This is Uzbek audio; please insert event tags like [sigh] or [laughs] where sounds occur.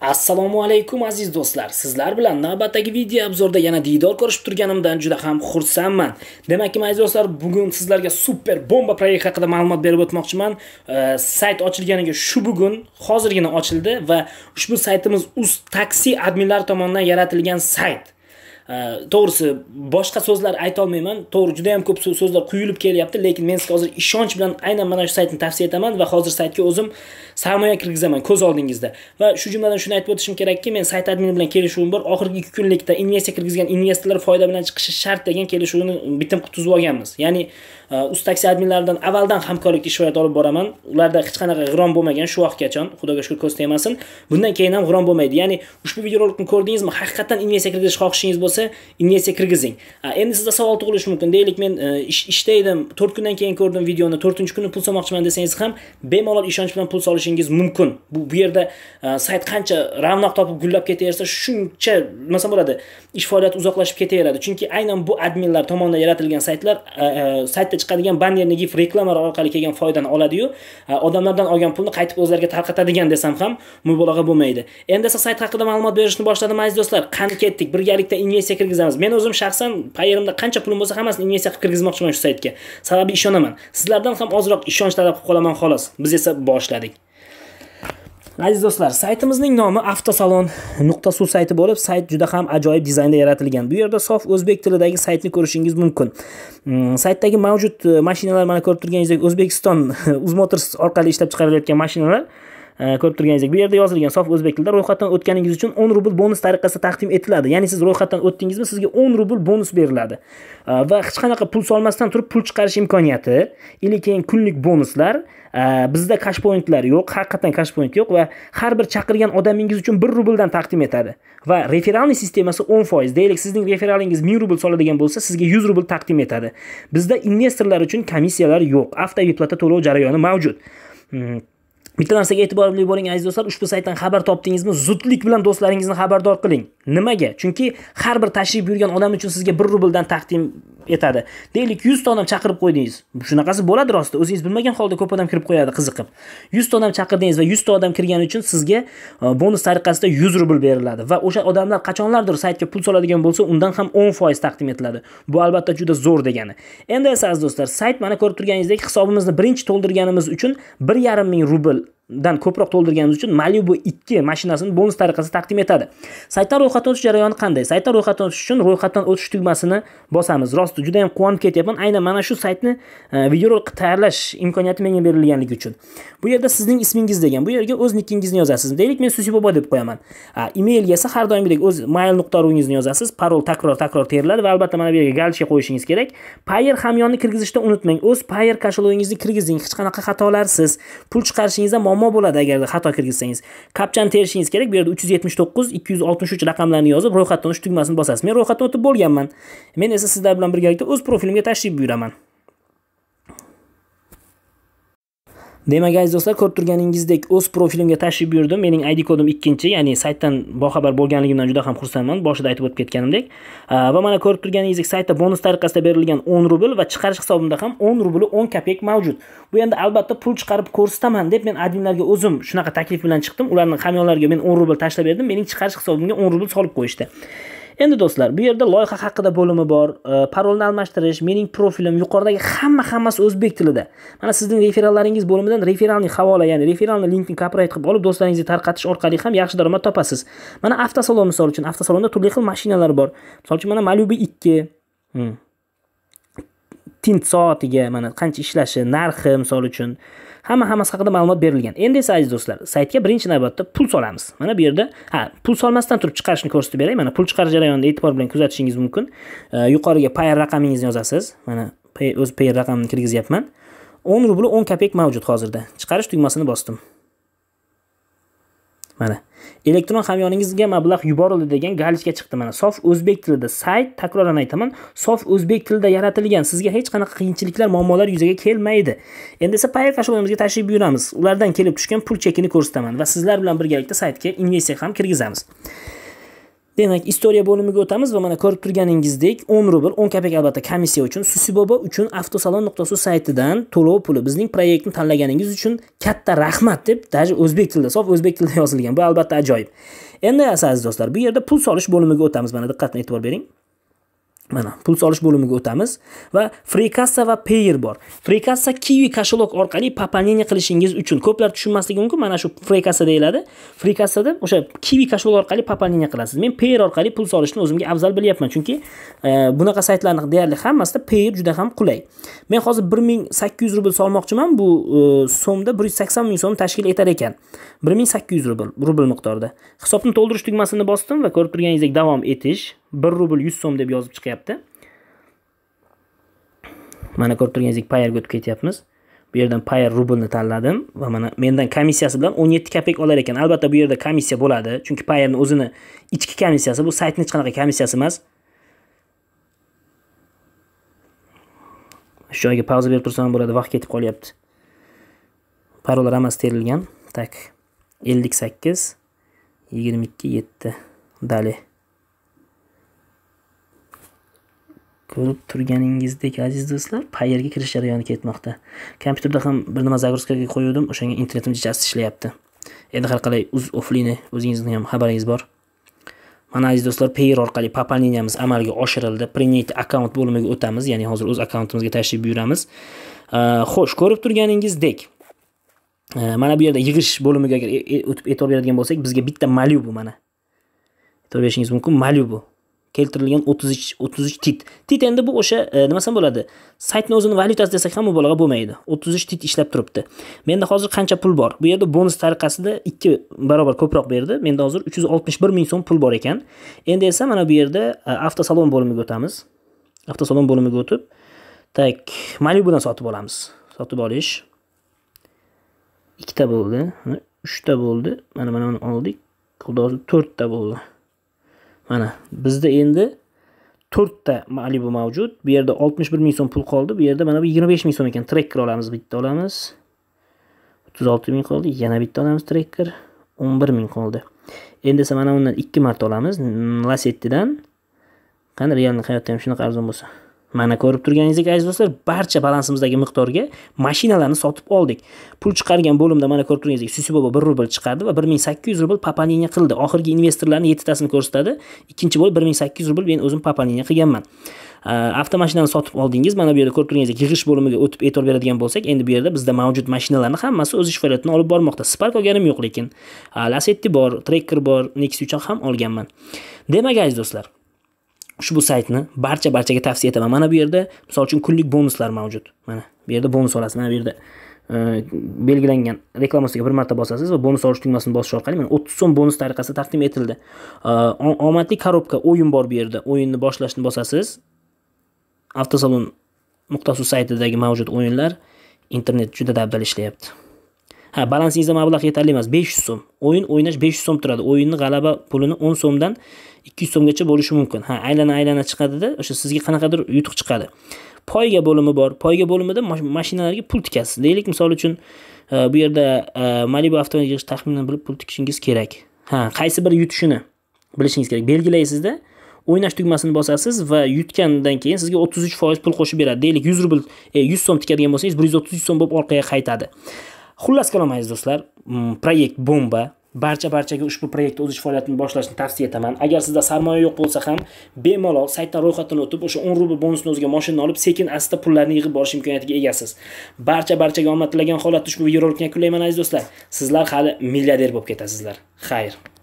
assalomu alaykum aziz do'stlar sizlar bilan navbatdagi video obzorda yana diydor ko'rishib turganimdan juda ham xursandman demak aziz do'stlar bugun sizlarga super bomba proyekt haqida ma'lumot berib o'tmoqchiman e, sayt ochilganiga shu bugun hozirgina ochildi va ushbu saytimiz uz taksi adminlari tomonidan yaratilgan sayt to'g'risi boshqa so'zlar aytolmayman to'g'ri juda yam ko'p so'zlar quyilib kelyapti lekin men sizga hozir ishonch bilan aynan mana shu saytni tavsiya etaman va hozir saytga o'zim sarmoya kirgizaman ko'z oldingizda va shu jumladan shuni aytib o'tishim kerakki men sayt admini bilan kelishuvim bor oxirgi ikki kunlikda investitsiya kirgizgan investorlar foyda bilan chiqishi shart degan kelishuvni bitim tuzib olganmiz ya'ni e, ustaksi adminlaridan avvaldan hamkorlik ishvayot olib boraman ularda hech qanaqa g'irom bo'lmagan shu vaqtgacha xudoga shukur ko'z tegmasin bundan keyin ham g'irom bo'lmaydi ya'ni ushbu videorolikni ko'rdingizmi haqiqatdan investitsiya kirgizishni xohishingiz bo'lsa bo'lsa inyeksiya kirgizing endi sizda savol tug'ilishi mumkin deylik men e, ishda edim to'rt kundan keyin ko'rdim videoni to'rtinchi kuni pul solmoqchiman desangiz ham bemalol ishonch bilan pul solishingiz mumkin bu bu yerda e, sayt qancha ravnaq topib gullab ketaversa shuncha nima desam bo'ladi ish faoliyati uzoqlashib ketaveradi chunki aynan bu adminlar tomonidan yaratilgan saytlar e, saytda chiqadigan banner gif reklamalar orqali kelgan foydani oladiyu odamlardan olgan pulni qaytib o'zlariga tarqatadigan desam ham mubolag'a bo'lmaydi endi esa sayt haqida ma'lumot berishni boshladim aziz do'stlar qani ketdik birgalikda investitsiya investitsiya kirgizamiz men o'zim shaxsan payerimda qancha pulim bo'lsa hammasini investitsiya qilib kirgizmoqchiman shu saytga sababi ishonaman sizlardan ham ozroq ishonch talab qilib qolaman xolos biz esa boshladik aziz do'stlar saytimizning nomi avtosalon nuqta suv sayti bo'lib sayt juda ham ajoyib dizaynda yaratilgan bu yerda sof o'zbek tilidagi saytni ko'rishingiz mumkin mm, saytdagi mavjud e, mashinalar mana ko'rib turganingizdek o'zbekiston [laughs] uzmotors orqali ishlab chiqarilayotgan mashinalar ko'rib turganingizdek bu yerda yozilgan sof o'zbek tilida ro'yxatdan o'tganingiz uchun 10 rubl bonus tariqasida taqdim etiladi ya'ni siz ro'yxatdan o'tdingizmi sizga 10 rubl bonus beriladi va hech qanaqa pul solmasdan turib pul chiqarish imkoniyati или keyin kunlik bonuslar bizda cash pointlar yo'q haqiqatan cash point yo'q va har bir chaqirgan odamingiz uchun 1 rubldan taqdim etadi va referalniy sistemasi 10% deylik sizning referalingiz 1000 rubl soladigan bo'lsa sizga 100 rubl taqdim etadi bizda investorlar uchun komissiyalar yo'q avtoyiplatda to'lov jarayoni mavjud hmm. Bitta narsaga e'tiborli bo'ling aziz do'stlar, ushbu saytdan xabar topdingizmi? Zudlik bilan do'stlaringizni xabardor qiling. Nimaga? Chunki har bir tashrif buyurgan odam uchun sizga 1 rubldan taqdim etadi deylik 100 ta odam chaqirib qo'ydingiz shunaqasi bo'ladi rosti o'zingiz bilmagan holda ko'p odam kirib qo'yadi qiziqib 100 ta odam chaqirdingiz va 100 ta odam kirgani uchun sizga e, bonus tariqasida 100 rubl beriladi va o'sha odamlar qachonlardir saytga pul soladigan bo'lsa undan ham 10% taqdim etiladi bu albatta juda zo'r degani endi esa aziz do'stlar sayt mana ko'rib turganingizdek hisobimizni birinchi to'ldirganimiz uchun yarim ming rubl dan ko'proq to'ldirganingiz uchun Malibu 2 mashinasini bonus tariqasida taqdim etadi. Saytdan ro'yxatdan o'tish jarayoni qanday? Saytdan ro'yxatdan o'tish uchun ro'yxatdan o'tish tugmasini bosamiz. Rosti juda ham quvonib ketyapman. Aynan mana shu saytni e, videorolik tayyorlash imkoniyati menga berilganligi uchun. Bu yerda sizning ismingiz degan. Bu yerga o'z nikingizni yozasiz. Deylik men Susi bobo deb qo'yaman. E-mailga esa har doimgidek o'z mail.ru'ngizni yozasiz. Parol takror-takror teriladi va albatta mana bu yerga galishga qo'yishingiz kerak. Payer hamyonni kirgizishda unutmang. O'z Payer kashalogingizni kirgizing. Hech qanaqa xatolarsiz. Pul chiqarishingizda muammo muammo bo'ladi agarda xato kirgizsangiz kapchani terishingiz kerak bu yerda 379 263 raqamlarni yozib ro'yxatdan o'tish tugmasini bosasiz men ro'yxatdan o'tib bo'lganman men esa sizlar bilan birgalikda o'z profilimga tashrif buyuraman Demak aziz do'stlar ko'rib turganingizdek o'z profilimga tashrif buyurdim. Mening ID kodim 2, ya'ni saytdan boxabar bo'lganligimdan juda ham xursandman. Boshida aytib o'tib ketganimdek. Va mana ko'rib turganingizdek saytda bonus tariqasida berilgan 10 rubl va chiqarish hisobimda ham 10 rubl 10 kopek mavjud. Bu endi albatta pul chiqarib ko'rsataman deb men adminlarga o'zim shunaqa taklif bilan chiqdim. Ularning hamyonlariga men 10 rubl tashlab berdim. Mening chiqarish hisobimga 10 rubl solib qo'yishdi. endi do'stlar bu yerda loyiha haqida bo'limi bor e, parolni almashtirish mening profilim yuqoridagi hamma hammasi o'zbek tilida mana sizning referallaringiz bo'limidan referalni havola ya'ni referalni linkni copyright qilib olib do'stlaringizga tarqatish orqali ham yaxshi daromad topasiz mana avtosalon misol uchun avtosalonda turli xil mashinalar bor misol uchun mana malyubi ikki hmm, tint soatiga mana qancha ishlashi narxi misol uchun hamma hammasi haqida ma'lumot berilgan endi esa aziz do'stlar saytga birinchi navbatda pul solamiz mana bu yerda ha pul solmasdan turib chiqarishni ko'rsatib beray mana pul chiqarish jarayonida e'tibor bilan kuzatishingiz mumkin yuqoriga payr raqamingizni yozasiz mana o'z payr raqamini kirgizyapman o'n rubl o'n kopek mavjud hozirda chiqarish tugmasini bosdim mana elektron hamyoningizga mablag' yuborildi degan galichka chiqdi mana sof o'zbek tilida sayt takroran aytaman sof o'zbek tilida yaratilgan sizga hech qanaqa qiyinchiliklar muammolar yuzaga kelmaydi endi esa payf ashyolamizga tashrif buyuramiz ulardan kelib tushgan pul chekini ko'rsataman va sizlar bilan birgalikda saytga investitsiya ham kirgizamiz demak istoriya bo'limiga o'tamiz va mana ko'rib turganingizdek 10 rubl 10 kopek albatta komissiya uchun susi bobo uchun avtosalon nuqtasi saytidan to'lov puli bizning proyektni tanlaganingiz uchun katta rahmat deb даже o'zbek tilida sof o'zbek tilida yozilgan bu albatta ajoyib endi esa aziz do'stlar bu yerda pul solish bo'limiga o'tamiz mana diqqatni e'tibor bering mana pul solish bo'limiga o'tamiz va freekassa va payer bor freekassa kiwi kashelok orqali пополнение qilishingiz uchun ko'plar tushunmasligi mumkin mana shu freekassa deyiladi kassada o'sha kiwi kashelok orqali пополнение qilasiz men payer orqali pul solishni o'zimga afzal bilyapman chunki e, bunaqa saytlarni deyarli hammasida payer juda ham qulay men hozir bir ming sakkiz yuz rubl solmoqchiman bu e, so'mda bir yuz sakson ming so'm tashkil etar ekan bir ming sakkiz yuz rubl rubl miqdorida hisobni to'ldirish tugmasini bosdim va ko'rib turganingizdek davom etish 1 rubl 100 so'm deb yozib chiqyapti mana ko'rib turganingizdek payerga o'tib ketyapmiz bu yerdan payer rublni tanladim va mana mendan komissiyasi bilan 17 kopeyk olar ekan albatta bu yerda komissiya bo'ladi chunki payerni o'zini ichki komissiyasi bu saytni hech qanaqa komissiyasi emas shu joyga pauza berib tursam bo'ladi vaqt ketib qolyapti parollar hammasi terilgan tak ellik sakkiz yigirma ikki yetti dali Ko'rib turganingizdek aziz do'stlar, payerga kirish jarayoni ketmoqda. Kompyuterda ham bir nima загрузкаga qo'yuvdim, o'shanga internetim jasi ishlayapti. Endi har qalay uz offline o'zingizning ham xabaringiz bor. Mana aziz do'stlar, payer orqali пополнениямiz amalga oshirildi. Принять account bo'limiga o'tamiz, ya'ni hozir o'z akkauntimizga tashrif buyuramiz. Xo'sh, ko'rib turganingizdek, mana bu yerda yig'ish bo'limiga agar o'tib e'tibor beradigan bo'lsak, bizga bitta Malibu mana. E'tibor berishingiz mumkin, Malibu keltirilgan 33 33 tit. Tit endi bu o'sha e, nima desam bo'ladi. Saytni o'zini valyutasi desak ham mubolag'a bo'lmaydi. 33 tit ishlab turibdi. Menda hozir qancha pul bor? Bu yerda bonus tariqasida ikki barobar ko'proq berdi. Menda hozir 361 ming so'm pul bor ekan. Endi esa mana bu yerda e, avtosalon bo'limiga o'tamiz. Avtosalon bo'limiga o'tib, tak Malibu'dan sotib olamiz. Sotib olish. ikkita bo'ldi, 3 ta bo'ldi. Mana mana oldik. Xudo 4 ta bo'ldi. mana bizda endi to'rtta malibu mavjud bu yerda oltmish bir ming so'm pul qoldi bu yerda mana bu yigirma besh ming so'm ekan trekker olamiz bitta olamiz o'ttiz olti ming qoldi yana bitta olamiz trekker o'n bir ming qoldi endi esa mana undan ikki marta olamiz lasettidan qani realni hayotda ham shunaqa arzon bo'lsa Mana ko'rib turganingizdek aziz do'stlar, barcha balansimizdagi miqdorga mashinalarni sotib oldik. Pul chiqargan bo'limda mana ko'rib turganingizdek, Susi bobo 1 rubl chiqardi va 1800 rubl popaleniya qildi. Oxirgi investorlarning 7 tasini ko'rsatadi. Ikkinchi bo'lib 1800 rubl men o'zim popaleniya qilganman. avtomashinani sotib oldingiz mana bu yerda ko'rib turganingizdek yig'ish bo'limiga o'tib e'tibor beradigan bo'lsak endi bu yerda bizda mavjud mashinalarni hammasi o'z ish faoliyatini olib bormoqda spark olganim yo'q lekin lasetti bor trekker bor nexus uchoq ham olganman demak aziz do'stlar ushbu saytni barcha barchaga tavsiya etaman mana bu yerda misol uchun kunlik bonuslar mavjud mana bu yerda bonus olasiz mana bu yerda e, belgilangan reklama ustiga bir marta bosasiz va bonus olish tugmasini bosish orqali mana o'ttiz so'm bonus tariqasida taqdim etildi e, omadli korobka o'yin bor bu yerda o'yinni boshlashni bosasiz avtosalon muxtasus saytidagi mavjud o'yinlar internet juda dabdal ishlayapti ha balansingizda mablag' yetarli emas 500 so'm o'yin o'ynash 500 so'm turadi o'yinni g'alaba pulini 10 so'mdan 200 so'mgacha bo'lishi mumkin ha aylana aylana chiqadida o'sha sizga qanaqadir yutuq chiqadi poyga bo'limi bor poyga bo'limida mashinalarga pul tikasiz deylik misol uchun e, bu yerda e, malibu avtomobil yig'ish taxminan bilib pul tikishingiz kerak ha qaysi biri yutishini bilishingiz kerak belgilaysizda o'ynash tugmasini bosasiz va yutgandan keyin sizga 33% pul qo'shib beradi deylik 100 rubl 100 e, so'm tikadigan bo'lsangiz 133 so'm bo'lib orqaga qaytadi xullas qilamiz aziz do'stlar mm, proyekt bomba barcha barchaga ushbu loyihani o'z ish faoliyatini boshlashni tavsiya etaman agar sizda sarmoya yo'q bo'lsa ham bemalol saytda ro'yxatdan o'tib o'sha o'n rubl bonusni o'ziga moshinani olib sekin asta pullarni yig'ib borish imkoniyatiga egasiz barcha barchaga omad tilagan holatda ushbu videorolikni yakunlayman aziz do'stlar sizlar hali milliarder bo'lib ketasizlar xayr